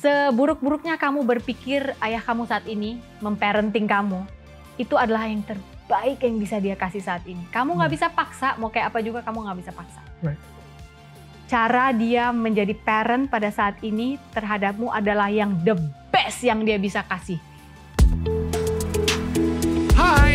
Seburuk-buruknya kamu berpikir ayah kamu saat ini memparenting kamu, itu adalah yang terbaik yang bisa dia kasih saat ini. Kamu nggak hmm. bisa paksa, mau kayak apa juga kamu nggak bisa paksa. Right. Cara dia menjadi parent pada saat ini terhadapmu adalah yang the best yang dia bisa kasih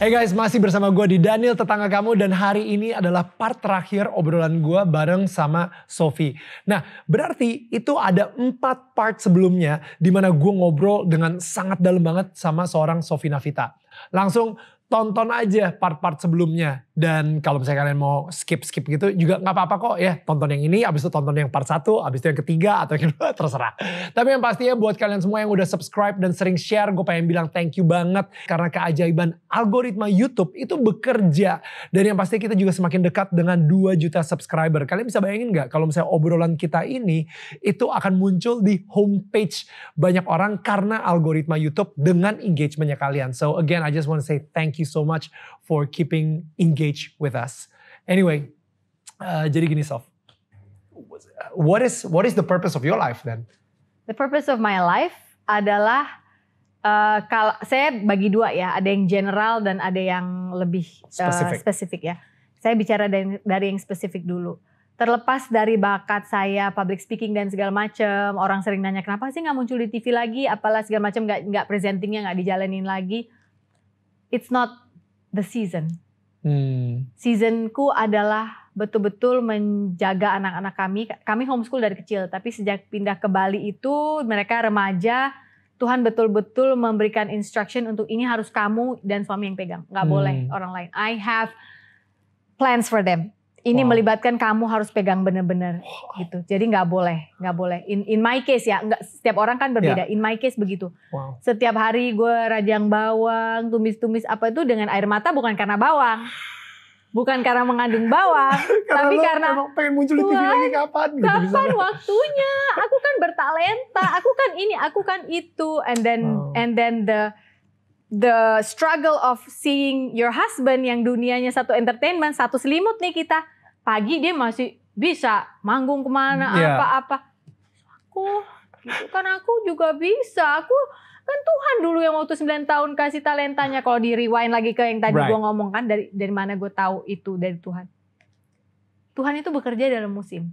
Hey guys, masih bersama gue di Daniel Tetangga Kamu dan hari ini adalah part terakhir obrolan gue bareng sama Sofi. Nah, berarti itu ada empat part sebelumnya di mana gue ngobrol dengan sangat dalam banget sama seorang Sofi Navita. Langsung tonton aja part-part sebelumnya dan kalau misalnya kalian mau skip-skip gitu juga nggak apa-apa kok ya. Tonton yang ini, abis itu tonton yang part 1, abis itu yang ketiga atau yang kedua, terserah. Tapi yang pastinya buat kalian semua yang udah subscribe dan sering share, gue pengen bilang thank you banget. Karena keajaiban algoritma Youtube itu bekerja. Dan yang pasti kita juga semakin dekat dengan 2 juta subscriber. Kalian bisa bayangin nggak kalau misalnya obrolan kita ini itu akan muncul di homepage banyak orang karena algoritma YouTube dengan engagementnya kalian. So again, I just want to say thank you so much for keeping engaged with us. Anyway, uh, jadi gini Sof, what is what is the purpose of your life then? The purpose of my life adalah uh, kalau saya bagi dua ya, ada yang general dan ada yang lebih spesifik, uh, spesifik ya. Saya bicara dari, dari yang spesifik dulu. Terlepas dari bakat saya public speaking dan segala macam, orang sering nanya kenapa sih nggak muncul di TV lagi, apalah segala macam nggak nggak presentingnya nggak dijalanin lagi. It's not the season. Hmm. Seasonku adalah betul-betul menjaga anak-anak kami. Kami homeschool dari kecil, tapi sejak pindah ke Bali itu mereka remaja, Tuhan betul-betul memberikan instruction untuk ini harus kamu dan suami yang pegang, nggak hmm. boleh orang lain. I have plans for them ini wow. melibatkan kamu harus pegang benar-benar wow. gitu. Jadi nggak boleh, nggak boleh. In, in my case ya, nggak setiap orang kan berbeda. Yeah. In my case begitu. Wow. Setiap hari gue rajang bawang, tumis-tumis apa itu dengan air mata bukan karena bawang, bukan karena mengandung bawang, karena tapi karena pengen muncul di TV lagi kapan? Gitu, kapan misalnya. waktunya? Aku kan bertalenta, aku kan ini, aku kan itu, and then wow. and then the the struggle of seeing your husband yang dunianya satu entertainment, satu selimut nih kita. Pagi dia masih bisa manggung kemana apa iya. apa-apa. Aku gitu kan aku juga bisa. Aku kan Tuhan dulu yang waktu 9 tahun kasih talentanya kalau di rewind lagi ke yang tadi right. gue ngomong kan dari dari mana gue tahu itu dari Tuhan. Tuhan itu bekerja dalam musim.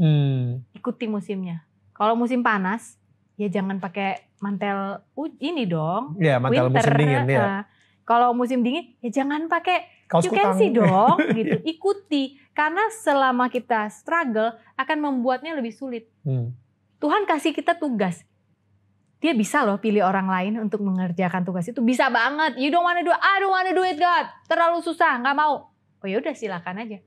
Hmm. Ikuti musimnya. Kalau musim panas, ya jangan pakai mantel ini dong. Ya, mantel winter. musim dingin ya. kalau musim dingin ya jangan pakai Kaos dong gitu. Iya. Ikuti karena selama kita struggle akan membuatnya lebih sulit. Hmm. Tuhan kasih kita tugas. Dia bisa loh pilih orang lain untuk mengerjakan tugas itu. Bisa banget. You don't wanna do I don't wanna do it God. Terlalu susah, nggak mau. Oh ya udah silakan aja.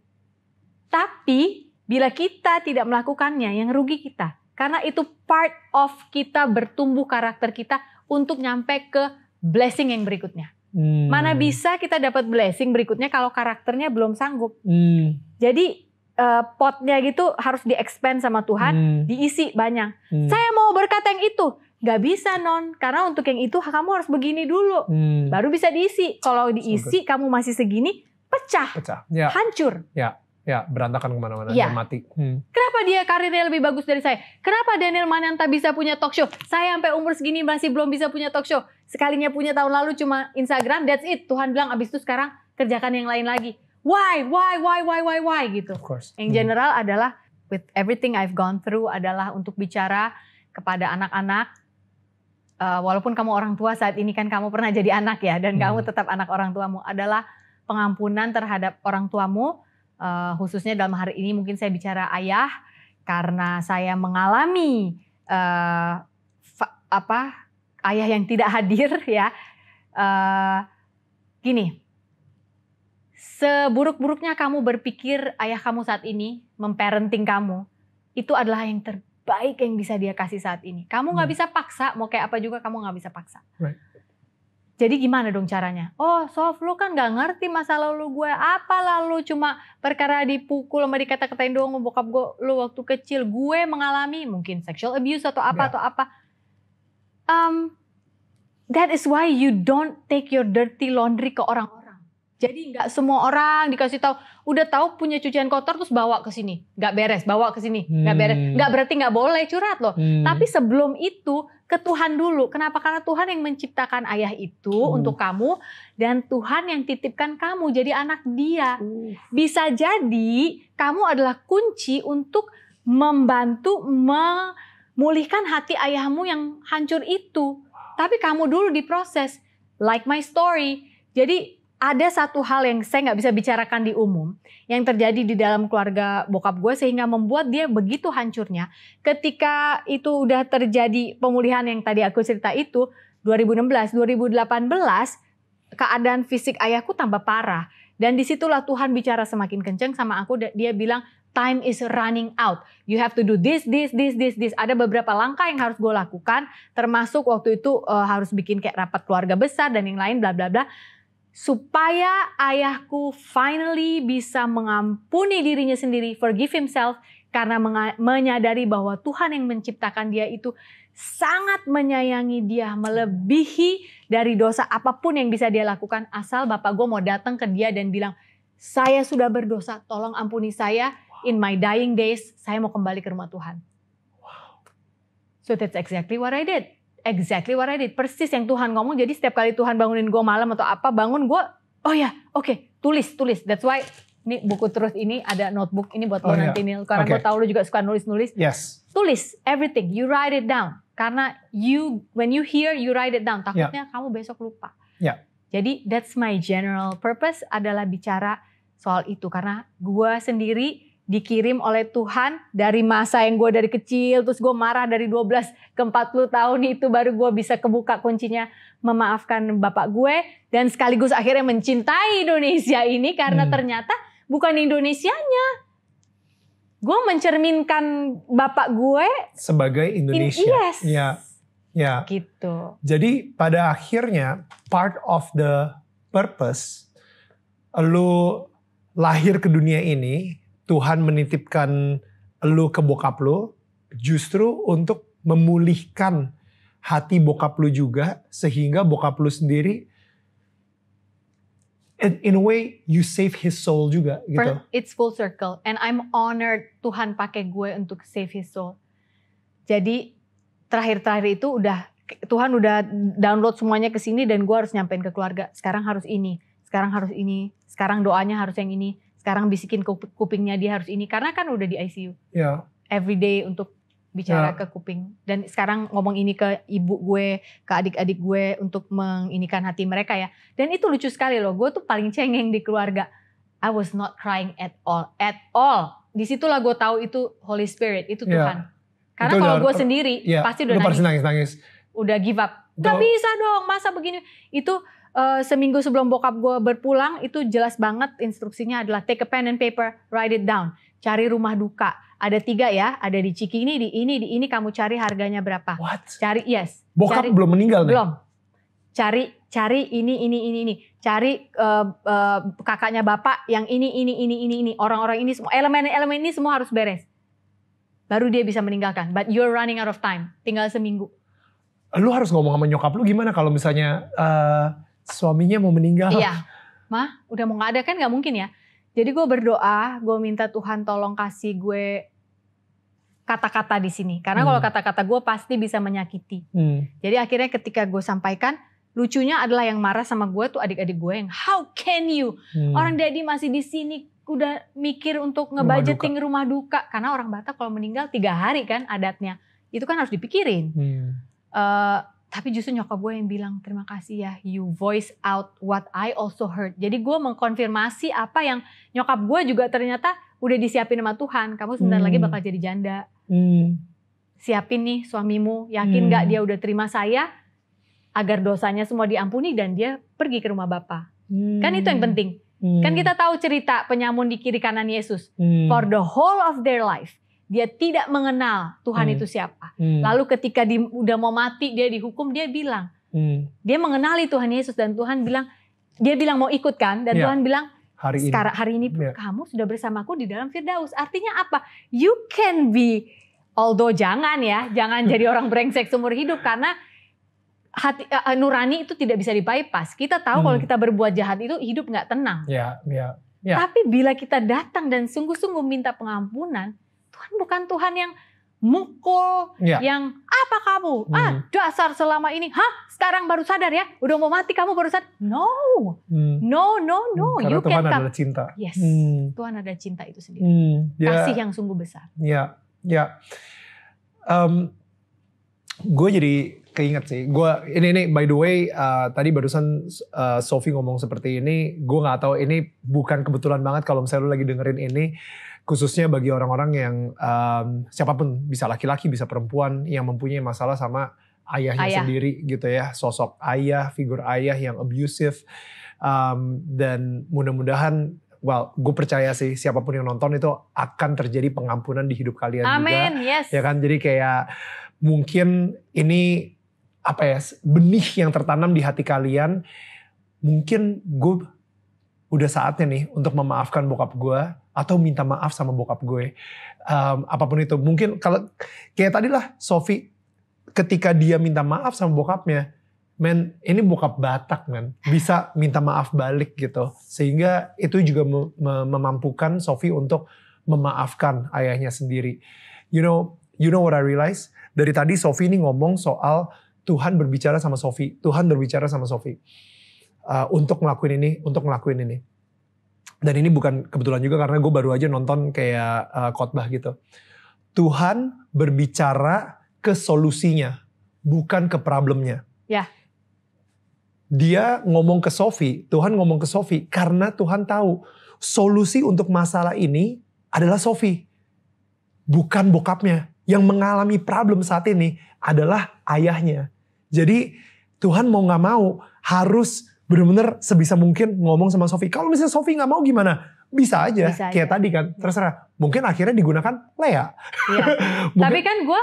Tapi bila kita tidak melakukannya yang rugi kita. Karena itu part of kita bertumbuh karakter kita untuk nyampe ke blessing yang berikutnya. Hmm. Mana bisa kita dapat blessing berikutnya kalau karakternya belum sanggup. Hmm. Jadi uh, potnya gitu harus di-expand sama Tuhan, hmm. diisi banyak. Hmm. Saya mau berkat yang itu, Gak bisa non, karena untuk yang itu kamu harus begini dulu, hmm. baru bisa diisi. Kalau diisi so kamu masih segini, pecah, pecah. Yeah. hancur. Yeah. Ya, berantakan kemana-mana ya. dan mati. Hmm. Kenapa dia karirnya lebih bagus dari saya? Kenapa Daniel Mananta bisa punya talk show? Saya sampai umur segini masih belum bisa punya talk show. Sekalinya punya tahun lalu cuma Instagram, that's it. Tuhan bilang abis itu sekarang kerjakan yang lain lagi. Why, why, why, why, why, why gitu. Of course. Yang hmm. general adalah with everything I've gone through adalah untuk bicara kepada anak-anak. Uh, walaupun kamu orang tua saat ini kan kamu pernah jadi anak ya dan hmm. kamu tetap anak orang tuamu adalah pengampunan terhadap orang tuamu uh, khususnya dalam hari ini mungkin saya bicara ayah karena saya mengalami uh, apa ayah yang tidak hadir ya. Uh, gini, seburuk-buruknya kamu berpikir ayah kamu saat ini memparenting kamu, itu adalah yang terbaik yang bisa dia kasih saat ini. Kamu nggak hmm. bisa paksa, mau kayak apa juga kamu nggak bisa paksa. Right. Jadi gimana dong caranya? Oh, Sof, lu kan gak ngerti masa lalu gue. Apa lalu cuma perkara dipukul sama dikata-katain doang bokap gue lu waktu kecil. Gue mengalami mungkin sexual abuse atau apa yeah. atau apa. Um, that is why you don't take your dirty laundry ke orang-orang jadi nggak semua orang dikasih tahu, udah tahu punya cucian kotor terus bawa ke sini, nggak beres, bawa ke sini, nggak beres, hmm. nggak berarti nggak boleh curhat loh. Hmm. Tapi sebelum itu ke Tuhan dulu. Kenapa? Karena Tuhan yang menciptakan ayah itu uh. untuk kamu dan Tuhan yang titipkan kamu jadi anak Dia. Uh. Bisa jadi kamu adalah kunci untuk membantu memulihkan hati ayahmu yang hancur itu. Tapi kamu dulu diproses. Like my story. Jadi ada satu hal yang saya nggak bisa bicarakan di umum yang terjadi di dalam keluarga bokap gue sehingga membuat dia begitu hancurnya ketika itu udah terjadi pemulihan yang tadi aku cerita itu 2016 2018 keadaan fisik ayahku tambah parah dan disitulah Tuhan bicara semakin kenceng sama aku dia bilang time is running out you have to do this this this this this ada beberapa langkah yang harus gue lakukan termasuk waktu itu uh, harus bikin kayak rapat keluarga besar dan yang lain bla bla bla supaya ayahku finally bisa mengampuni dirinya sendiri, forgive himself, karena menyadari bahwa Tuhan yang menciptakan dia itu sangat menyayangi dia, melebihi dari dosa apapun yang bisa dia lakukan, asal Bapak gue mau datang ke dia dan bilang, saya sudah berdosa, tolong ampuni saya, in my dying days, saya mau kembali ke rumah Tuhan. So that's exactly what I did exactly what I did. Persis yang Tuhan ngomong. Jadi setiap kali Tuhan bangunin gue malam atau apa, bangun gue, oh ya, oke, okay, tulis, tulis. That's why ini buku terus ini ada notebook ini buat oh, lo yeah. nanti Karena okay. gue tahu lo juga suka nulis-nulis. Yes. Tulis everything. You write it down. Karena you when you hear you write it down. Takutnya yeah. kamu besok lupa. Yeah. Jadi that's my general purpose adalah bicara soal itu karena gue sendiri dikirim oleh Tuhan dari masa yang gue dari kecil terus gue marah dari 12 ke 40 tahun itu baru gue bisa kebuka kuncinya memaafkan bapak gue dan sekaligus akhirnya mencintai Indonesia ini karena hmm. ternyata bukan Indonesianya gue mencerminkan bapak gue sebagai Indonesia in, yes ya ya gitu jadi pada akhirnya part of the purpose lu lahir ke dunia ini Tuhan menitipkan lu ke bokap lu justru untuk memulihkan hati bokap lu juga sehingga bokap lu sendiri in, in a way you save his soul juga gitu. It's full circle and I'm honored Tuhan pakai gue untuk save his soul. Jadi terakhir-terakhir itu udah Tuhan udah download semuanya ke sini dan gue harus nyampein ke keluarga. Sekarang harus ini, sekarang harus ini, sekarang doanya harus yang ini sekarang bisikin kupingnya dia harus ini karena kan udah di ICU. Iya. Every day untuk bicara yeah. ke kuping dan sekarang ngomong ini ke ibu gue ke adik-adik gue untuk menginikan hati mereka ya dan itu lucu sekali loh gue tuh paling cengeng di keluarga I was not crying at all at all disitulah gue tahu itu Holy Spirit itu ya. Tuhan karena kalau gue sendiri yeah. pasti udah nangis, nangis nangis udah give up nggak bisa dong masa begini itu uh, seminggu sebelum bokap gue berpulang itu jelas banget instruksinya adalah take a pen and paper, write it down, cari rumah duka. Ada tiga ya, ada di Ciki ini, di ini, di ini kamu cari harganya berapa? What? Cari yes. Bokap cari, belum meninggal nih. Belum. Cari cari ini ini ini ini. Cari uh, uh, kakaknya bapak yang ini ini ini ini ini. Orang-orang ini semua elemen-elemen ini semua harus beres. Baru dia bisa meninggalkan. But you're running out of time. Tinggal seminggu. Lu harus ngomong sama nyokap lu gimana kalau misalnya uh, suaminya mau meninggal. Iya. Mah, udah mau nggak ada kan nggak mungkin ya. Jadi gue berdoa, gue minta Tuhan tolong kasih gue kata-kata di sini. Karena hmm. kalau kata-kata gue pasti bisa menyakiti. Hmm. Jadi akhirnya ketika gue sampaikan, lucunya adalah yang marah sama gue tuh adik-adik gue yang how can you? Hmm. Orang daddy masih di sini udah mikir untuk ngebudgeting rumah duka. rumah duka. Karena orang Batak kalau meninggal tiga hari kan adatnya. Itu kan harus dipikirin. Hmm. Uh, tapi justru nyokap gue yang bilang terima kasih ya you voice out what I also heard. Jadi gue mengkonfirmasi apa yang nyokap gue juga ternyata udah disiapin sama Tuhan. Kamu sebentar hmm. lagi bakal jadi janda. Hmm. Siapin nih suamimu. Yakin hmm. gak dia udah terima saya? Agar dosanya semua diampuni dan dia pergi ke rumah bapa. Hmm. Kan itu yang hmm. penting. Kan hmm. Kan kita tahu cerita penyamun di kiri kanan Yesus. Hmm. For the whole of their life dia tidak mengenal Tuhan hmm. itu siapa. Hmm. Lalu ketika di, udah mau mati dia dihukum dia bilang hmm. dia mengenali Tuhan Yesus dan Tuhan bilang dia bilang mau ikut kan dan ya. Tuhan bilang hari ini sekarang hari ini ya. kamu sudah bersamaku di dalam Firdaus. Artinya apa? You can be although jangan ya jangan jadi orang brengsek seumur hidup karena hati uh, nurani itu tidak bisa dibypass. Kita tahu hmm. kalau kita berbuat jahat itu hidup nggak tenang. Ya, ya, ya. Tapi bila kita datang dan sungguh-sungguh minta pengampunan, Tuhan bukan Tuhan yang mukul, ya. yang apa kamu? Hmm. Ah, dasar selama ini. Hah? Sekarang baru sadar ya? Udah mau mati kamu baru sadar? No. Hmm. No, no, no. Hmm, karena you Tuhan adalah cinta. Yes. Hmm. Tuhan ada cinta itu sendiri. Hmm. Ya. Kasih yang sungguh besar. Ya, ya. Um, gue jadi keinget sih. Gue ini ini by the way uh, tadi barusan uh, eh, Sofi ngomong seperti ini. Gue nggak tahu ini bukan kebetulan banget kalau misalnya lu lagi dengerin ini khususnya bagi orang-orang yang um, siapapun bisa laki-laki bisa perempuan yang mempunyai masalah sama ayahnya ayah. sendiri gitu ya sosok ayah figur ayah yang abusive um, dan mudah-mudahan well, gue percaya sih siapapun yang nonton itu akan terjadi pengampunan di hidup kalian Amen. juga. Yes. Ya kan, jadi kayak mungkin ini apa ya benih yang tertanam di hati kalian. Mungkin gue udah saatnya nih untuk memaafkan bokap gue atau minta maaf sama bokap gue um, apapun itu mungkin kalau kayak tadi lah Sofi ketika dia minta maaf sama bokapnya men ini bokap Batak men bisa minta maaf balik gitu sehingga itu juga mem memampukan Sofi untuk memaafkan ayahnya sendiri you know you know what I realize dari tadi Sofi ini ngomong soal Tuhan berbicara sama Sofi Tuhan berbicara sama Sofi uh, untuk ngelakuin ini, untuk ngelakuin ini. Dan ini bukan kebetulan juga karena gue baru aja nonton kayak uh, khotbah gitu. Tuhan berbicara ke solusinya, bukan ke problemnya. Ya. Dia ngomong ke Sofi, Tuhan ngomong ke Sofi karena Tuhan tahu solusi untuk masalah ini adalah Sofi, bukan bokapnya. Yang mengalami problem saat ini adalah ayahnya. Jadi Tuhan mau nggak mau harus bener-bener sebisa mungkin ngomong sama Sofi. Kalau misalnya Sofi nggak mau gimana? Bisa aja. Bisa Kayak tadi kan, terserah. Mungkin akhirnya digunakan Lea. Iya. Tapi kan gue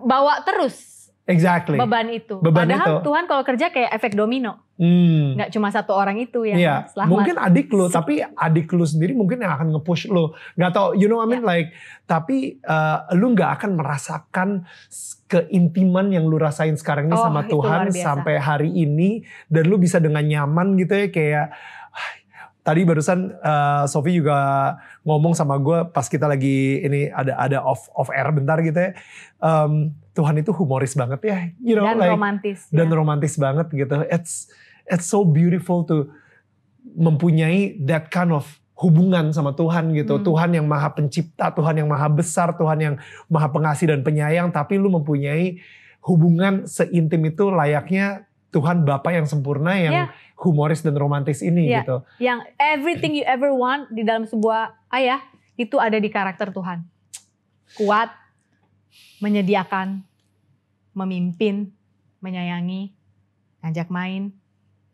bawa terus Exactly. Beban itu. Beban Padahal itu. Tuhan kalau kerja kayak efek domino. Hmm. Nggak cuma satu orang itu yang yeah. selamat. Mungkin adik lu, tapi adik lu sendiri mungkin yang akan nge-push lu. Gak tau, you know what I mean? Yeah. Like, tapi uh, lu gak akan merasakan keintiman yang lu rasain sekarang ini oh, sama Tuhan sampai hari ini. Dan lu bisa dengan nyaman gitu ya kayak tadi barusan uh, eh, Sofi juga ngomong sama gue pas kita lagi ini ada ada off off air bentar gitu ya. Um, Tuhan itu humoris banget ya, you know, dan like, romantis dan ya. romantis banget gitu. It's it's so beautiful to mempunyai that kind of hubungan sama Tuhan gitu. Hmm. Tuhan yang maha pencipta, Tuhan yang maha besar, Tuhan yang maha pengasih dan penyayang. Tapi lu mempunyai hubungan seintim itu layaknya Tuhan Bapa yang sempurna yang yeah. humoris dan romantis ini yeah. gitu. Yang everything you ever want di dalam sebuah ayah itu ada di karakter Tuhan. Kuat, menyediakan, memimpin, menyayangi, ngajak main,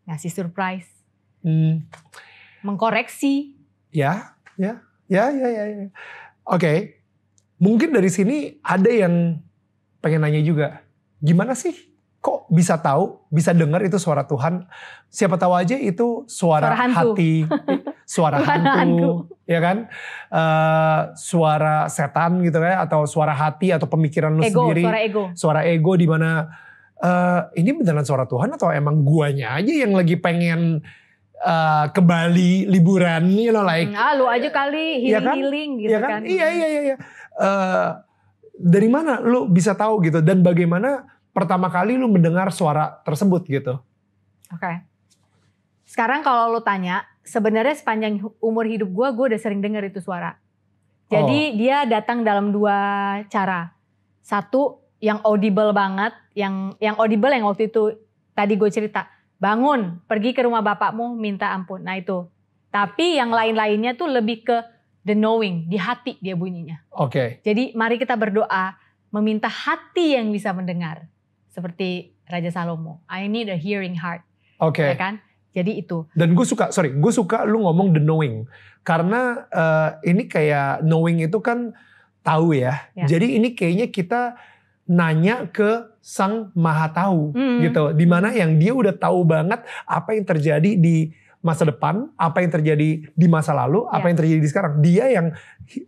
ngasih surprise, hmm. mengkoreksi. Ya, ya, ya, ya, ya. ya. Oke, okay. mungkin dari sini ada yang pengen nanya juga, gimana sih kok bisa tahu, bisa dengar itu suara Tuhan. Siapa tahu aja itu suara, suara hantu. hati, suara hantu, hantu, ya kan? Uh, suara setan gitu kan, atau suara hati atau pemikiran lu ego, sendiri. Suara ego. Suara ego di mana uh, ini beneran suara Tuhan atau emang guanya aja yang lagi pengen uh, ke Bali liburan, you know like. Hmm, ah, lu aja kali healing ya kan? healing, gitu ya kan? kan? Iya, iya, iya. iya. Uh, dari mana lu bisa tahu gitu dan bagaimana pertama kali lu mendengar suara tersebut gitu? Oke. Okay. Sekarang kalau lu tanya, sebenarnya sepanjang umur hidup gua, gua udah sering dengar itu suara. Jadi oh. dia datang dalam dua cara. Satu yang audible banget, yang yang audible yang waktu itu tadi gue cerita, bangun, pergi ke rumah bapakmu, minta ampun. Nah itu. Tapi yang lain-lainnya tuh lebih ke the knowing, di hati dia bunyinya. Oke. Okay. Jadi mari kita berdoa, meminta hati yang bisa mendengar seperti Raja Salomo. I need a hearing heart. Oke. Okay. Ya kan? Jadi itu. Dan gue suka, sorry, gue suka lu ngomong the knowing, karena uh, ini kayak knowing itu kan tahu ya. Yeah. Jadi ini kayaknya kita nanya ke sang maha tahu mm gitu, dimana yang dia udah tahu banget apa yang terjadi di masa depan, apa yang terjadi di masa lalu, apa ya. yang terjadi di sekarang. Dia yang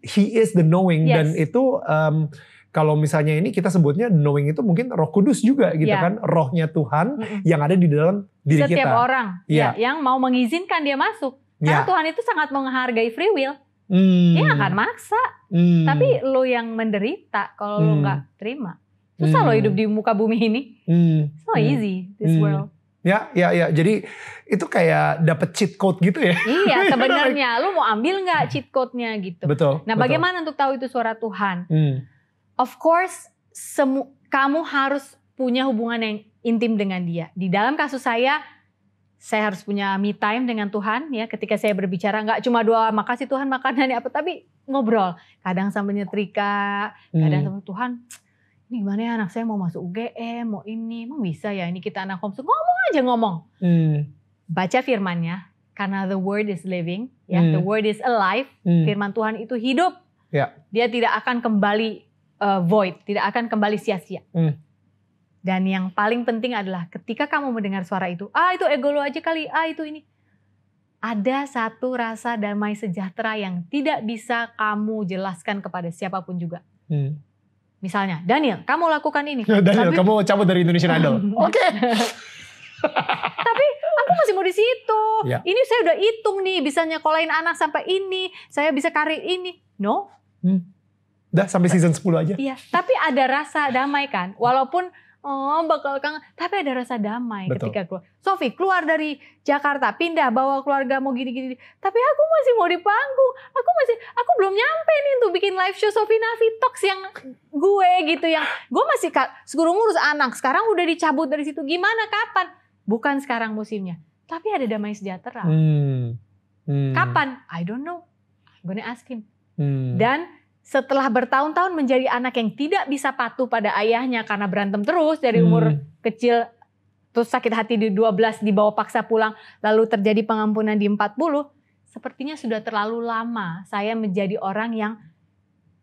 he is the knowing yes. dan itu. Um, kalau misalnya ini kita sebutnya knowing itu mungkin Roh Kudus juga gitu yeah. kan, rohnya Tuhan mm-hmm. yang ada di dalam diri Setiap kita. Setiap orang ya. ya yang mau mengizinkan dia masuk. Karena yeah. Tuhan itu sangat menghargai free will. Hmm. Dia akan maksa. Hmm. Tapi lo yang menderita kalau hmm. lo nggak terima. Susah hmm. lo hidup di muka bumi ini. Hmm. It's not hmm. easy this hmm. world. Ya, ya, ya. Jadi itu kayak dapet cheat code gitu ya. Iya, sebenarnya lo mau ambil nggak cheat code-nya gitu. Betul. Nah, betul. bagaimana untuk tahu itu suara Tuhan? Hmm of course semu kamu harus punya hubungan yang intim dengan dia. Di dalam kasus saya, saya harus punya me time dengan Tuhan ya ketika saya berbicara nggak cuma doa makasih Tuhan makanan apa tapi ngobrol kadang sama nyetrika hmm. kadang sama Tuhan ini gimana ya anak saya mau masuk UGM mau ini mau bisa ya ini kita anak homeschool ngomong aja ngomong hmm. baca firmannya karena the word is living ya hmm. the word is alive hmm. firman Tuhan itu hidup ya. dia tidak akan kembali uh, void, tidak akan kembali sia-sia. Hmm. Dan yang paling penting adalah ketika kamu mendengar suara itu, ah itu ego lo aja kali, ah itu ini. Ada satu rasa damai sejahtera yang tidak bisa kamu jelaskan kepada siapapun juga. Hmm. Misalnya, Daniel, kamu lakukan ini. Daniel, tapi, kamu cabut dari Indonesian Idol. Oke. tapi aku masih mau di situ. Ya. Ini saya udah hitung nih, bisa nyekolahin anak sampai ini, saya bisa karir ini. No. Hmm. Udah sampai season 10 aja. Iya, tapi ada rasa damai kan. Walaupun oh bakal kangen, tapi ada rasa damai Betul. ketika keluar. Sofi keluar dari Jakarta, pindah bawa keluarga mau gini-gini. Tapi aku masih mau di panggung. Aku masih aku belum nyampe nih tuh bikin live show Sofi Navi Talks yang gue gitu yang gue masih sekurang ngurus anak. Sekarang udah dicabut dari situ. Gimana kapan? Bukan sekarang musimnya. Tapi ada damai sejahtera. Hmm. Hmm. Kapan? I don't know. Gue gonna ask him. Hmm. Dan setelah bertahun-tahun menjadi anak yang tidak bisa patuh pada ayahnya karena berantem terus dari hmm. umur kecil terus sakit hati di 12 dibawa paksa pulang lalu terjadi pengampunan di 40 sepertinya sudah terlalu lama saya menjadi orang yang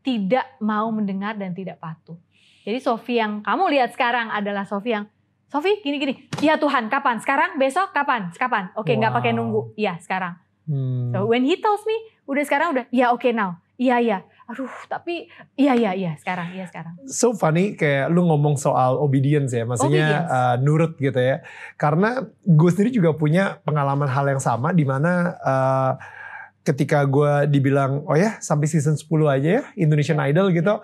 tidak mau mendengar dan tidak patuh. Jadi Sofi yang kamu lihat sekarang adalah Sofi yang Sofi gini-gini. ya Tuhan, kapan? Sekarang? Besok? Kapan? Kapan? Oke, okay, nggak pakai nunggu. Iya, sekarang. Hmm. So when he tells me, udah sekarang udah. Iya, oke okay, now. Iya, iya aduh tapi iya iya iya sekarang iya sekarang so funny kayak lu ngomong soal obedience ya maksudnya obedience. Uh, nurut gitu ya karena gue sendiri juga punya pengalaman hal yang sama di mana uh, ketika gue dibilang oh ya sampai season 10 aja ya Indonesian Idol gitu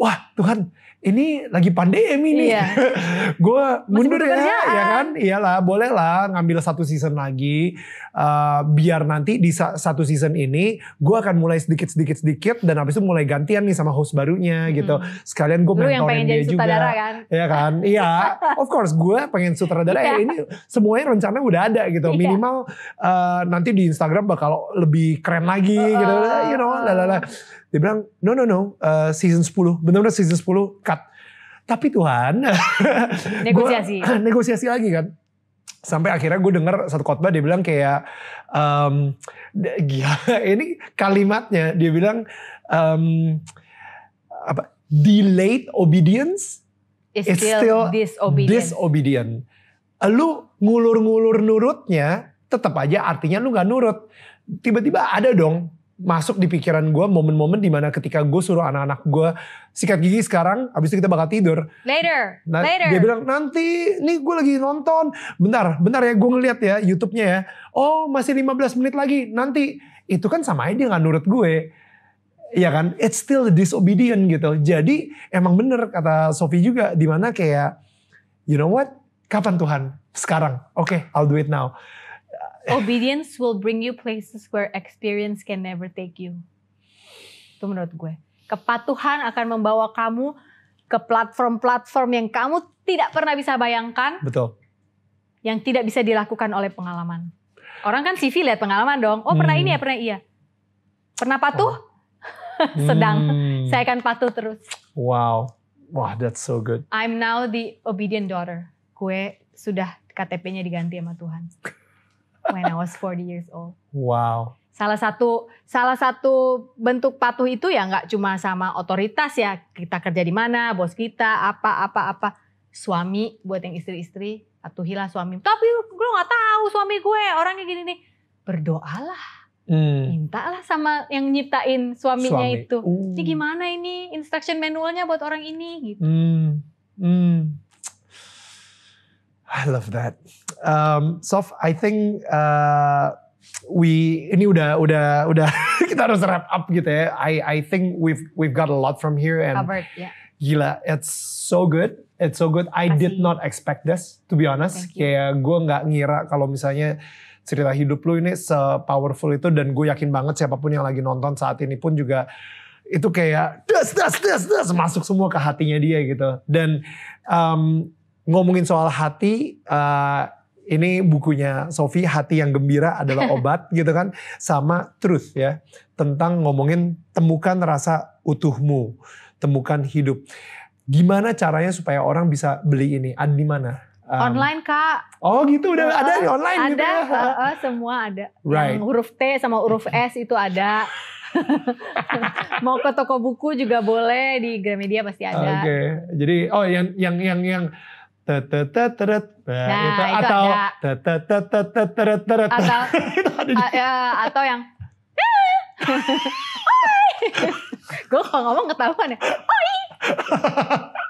wah Tuhan ini lagi pandemi nih. Iya. gue mundur ya, kerjaan. ya kan? Iyalah, boleh lah ngambil satu season lagi. Uh, biar nanti di sa satu season ini, gue akan mulai sedikit-sedikit-sedikit. Dan habis itu mulai gantian nih sama host barunya gitu. hmm. gitu. Sekalian gue mentorin yang pengen dia jadi juga. sutradara kan? Iya kan? Iya, of course gue pengen sutradara. ya, ini semuanya rencananya udah ada gitu. Iya. Minimal uh, nanti di Instagram bakal lebih keren lagi uh, gitu. Oh, you know, lalala. Oh. Dia bilang, no no no, uh, season 10, Bener-bener season 10 cut. Tapi Tuhan, negosiasi. gua, negosiasi lagi kan sampai akhirnya gue denger satu khotbah dia bilang kayak um, gila ini kalimatnya dia bilang um, apa delayed obedience is still, still disobedient. disobedient. Lu ngulur-ngulur nurutnya tetap aja artinya lu gak nurut. Tiba-tiba ada dong masuk di pikiran gue momen-momen dimana ketika gue suruh anak-anak gue sikat gigi sekarang, abis itu kita bakal tidur. Later, nah, later. Dia bilang nanti, nih gue lagi nonton, bentar, bentar ya gue ngeliat ya YouTube-nya ya. Oh masih 15 menit lagi, nanti itu kan sama aja nggak nurut gue. ya kan, it's still disobedient gitu. Jadi emang bener kata Sophie juga, dimana kayak, you know what, kapan Tuhan? Sekarang, oke, okay, I'll do it now obedience will bring you places where experience can never take you. Itu menurut gue. Kepatuhan akan membawa kamu ke platform-platform yang kamu tidak pernah bisa bayangkan. Betul. Yang tidak bisa dilakukan oleh pengalaman. Orang kan CV lihat pengalaman dong. Oh pernah hmm. ini ya, hmm. pernah iya. Pernah patuh? Oh. Sedang. Hmm. Saya akan patuh terus. Wow. Wah, wow, that's so good. I'm now the obedient daughter. Gue sudah KTP-nya diganti sama Tuhan. when I was 40 years old. Wow. Salah satu salah satu bentuk patuh itu ya nggak cuma sama otoritas ya kita kerja di mana bos kita apa apa apa suami buat yang istri-istri patuhilah suami tapi gue nggak tahu suami gue orangnya gini nih berdoalah hmm. mintalah sama yang nyiptain suaminya suami. itu ini uh. gimana ini instruction manualnya buat orang ini gitu hmm. Hmm. I love that. Um, Sof, I think uh, we ini udah udah udah kita harus wrap up gitu ya. I I think we've we've got a lot from here and Covered, yeah. gila, it's so good. It's so good. I Masih. did not expect this to be honest. Kayak gue nggak ngira kalau misalnya cerita hidup lu ini se-powerful itu dan gue yakin banget siapapun yang lagi nonton saat ini pun juga itu kayak das das das das masuk semua ke hatinya dia gitu dan um, ngomongin soal hati uh, ini bukunya Sofi Hati yang Gembira adalah obat gitu kan sama Truth ya tentang ngomongin temukan rasa utuhmu, temukan hidup. Gimana caranya supaya orang bisa beli ini? Ada di mana? Um, online kak. Oh gitu udah ada di online gitu ada, gitu ya. Uh, uh, semua ada. Right. Yang huruf T sama huruf S itu ada. Mau ke toko buku juga boleh di Gramedia pasti ada. Oke. Okay. Jadi oh yang yang yang yang nah, itu, atau atau ya, atau yang gue kalau ngomong ketahuan ya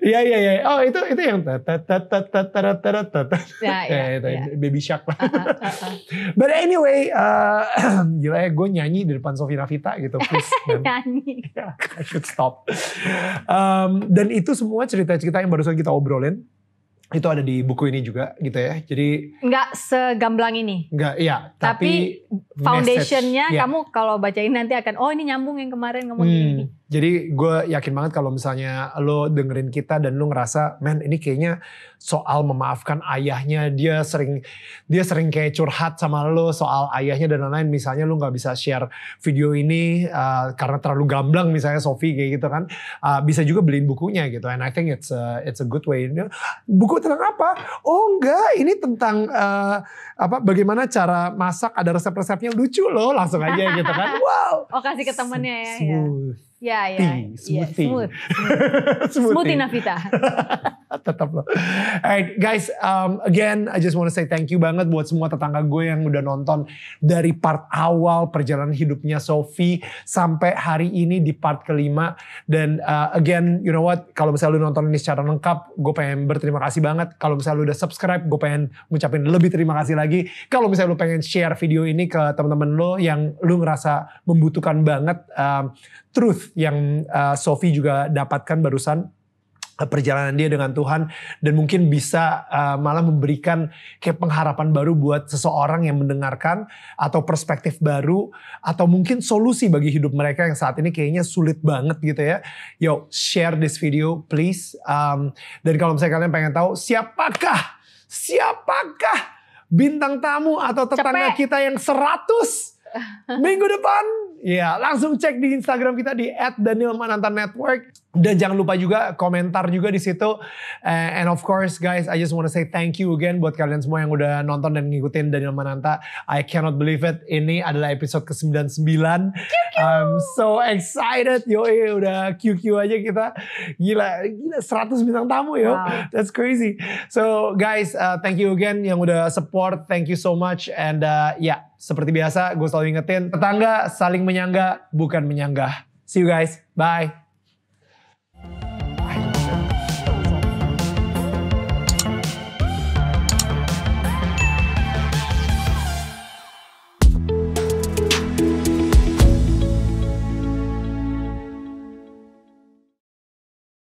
Iya iya iya. Oh itu itu yang tata tata tata tata tata. Ya ya, ya, ya. Baby Shark lah. But anyway, uh, gila ya gue nyanyi di depan Sofira Vita gitu. nyanyi. I should stop. Um, dan itu semua cerita-cerita yang barusan kita obrolin itu ada di buku ini juga gitu ya. Jadi nggak segamblang ini. Nggak, iya. Tapi, foundationnya iya. kamu kalau bacain nanti akan oh ini nyambung yang kemarin ngomong hmm. ini. Jadi gue yakin banget kalau misalnya lo dengerin kita dan lo ngerasa, man ini kayaknya soal memaafkan ayahnya dia sering dia sering kayak curhat sama lo soal ayahnya dan lain-lain. Misalnya lo nggak bisa share video ini uh, karena terlalu gamblang misalnya Sofi kayak gitu kan. Uh, bisa juga beliin bukunya gitu. And I think it's a, it's a good way. Buku tentang apa? Oh enggak, ini tentang uh, apa? Bagaimana cara masak? Ada resep-resepnya lucu lo Langsung aja gitu kan. Wow. Oh kasih ke temennya ya. ya. Smooth. Ya, ya. Tea, ya, smoothie. Yeah, smooth. smoothie. smoothie Navita. Tetap loh. Alright guys, um, again I just want to say thank you banget buat semua tetangga gue yang udah nonton dari part awal perjalanan hidupnya Sofi sampai hari ini di part kelima. Dan uh, again, you know what, kalau misalnya lu nonton ini secara lengkap, gue pengen berterima kasih banget. Kalau misalnya lu udah subscribe, gue pengen ngucapin lebih terima kasih lagi. Kalau misalnya lu pengen share video ini ke teman-teman lo yang lu ngerasa membutuhkan banget, um, truth yang uh, eh, Sofi juga dapatkan barusan eh, perjalanan dia dengan Tuhan dan mungkin bisa uh, malah memberikan kayak pengharapan baru buat seseorang yang mendengarkan atau perspektif baru atau mungkin solusi bagi hidup mereka yang saat ini kayaknya sulit banget gitu ya. Yo, share this video please. Um, dan kalau misalnya kalian pengen tahu siapakah siapakah bintang tamu atau tetangga Cepet. kita yang 100 Minggu depan ya langsung cek di Instagram kita di @danielmananta_network dan jangan lupa juga komentar juga di situ. Eh, and of course guys, I just wanna say thank you again buat kalian semua yang udah nonton dan ngikutin Daniel Mananta. I cannot believe it. Ini adalah episode ke-99. I'm um, so excited. Yo, udah QQ aja kita. Gila, gila 100 bintang tamu yo. Wow. That's crazy. So guys, uh, thank you again yang udah support. Thank you so much and uh, yeah, seperti biasa gue selalu ingetin tetangga saling menyangga bukan menyanggah. See you guys. Bye.